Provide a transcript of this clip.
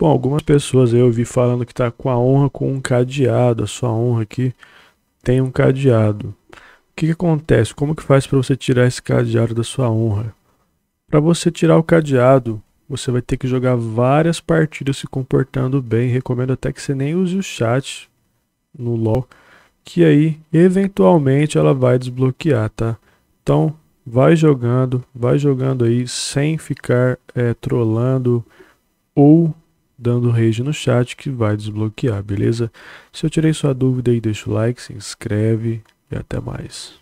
Bom, algumas pessoas eu vi falando que está com a honra com um cadeado, a sua honra aqui tem um cadeado. O que, que acontece? Como que faz para você tirar esse cadeado da sua honra? Para você tirar o cadeado, você vai ter que jogar várias partidas se comportando bem. Recomendo até que você nem use o chat no LoL, que aí eventualmente ela vai desbloquear, tá? Então, vai jogando, vai jogando aí sem ficar é, trolando ou dando rage no chat que vai desbloquear, beleza? Se eu tirei sua dúvida aí, deixa o like, se inscreve e até mais.